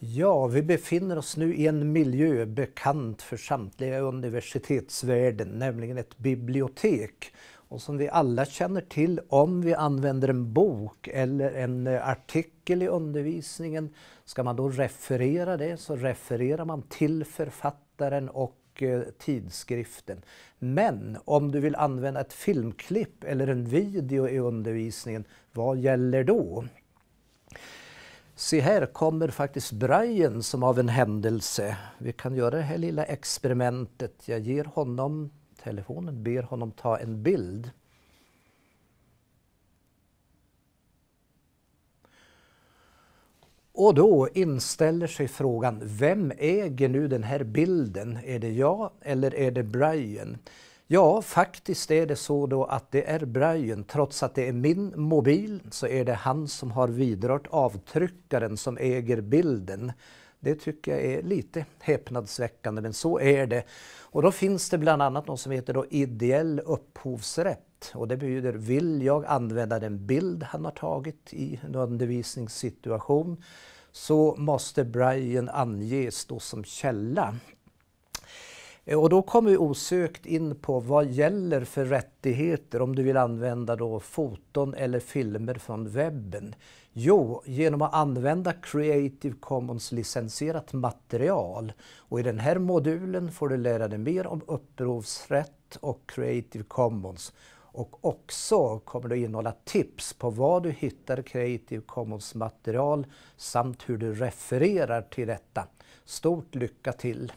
Ja, vi befinner oss nu i en miljö bekant för samtliga universitetsvärlden, nämligen ett bibliotek. Och som vi alla känner till, om vi använder en bok eller en eh, artikel i undervisningen, ska man då referera det så refererar man till författaren och eh, tidskriften. Men om du vill använda ett filmklipp eller en video i undervisningen, vad gäller då? Se här kommer faktiskt Brian som av en händelse. Vi kan göra det här lilla experimentet. Jag ger honom telefonen, ber honom ta en bild. Och då inställer sig frågan, vem äger nu den här bilden? Är det jag eller är det Brian? Ja, faktiskt är det så då att det är Brian. Trots att det är min mobil så är det han som har vidrört avtryckaren som äger bilden. Det tycker jag är lite häpnadsväckande, men så är det. Och då finns det bland annat något som heter då ideell upphovsrätt. Och det betyder, vill jag använda den bild han har tagit i en undervisningssituation så måste Brian anges då som källa. Eh, och då kommer vi osökt in på vad gäller för rättigheter om du vill använda då foton eller filmer från webben? Jo, genom att använda Creative Commons-licensierat material. Och i den här modulen får du lära dig mer om upphovsrätt och Creative Commons. Och också kommer det innehålla tips på var du hittar Creative Commons-material samt hur du refererar till detta. Stort lycka till!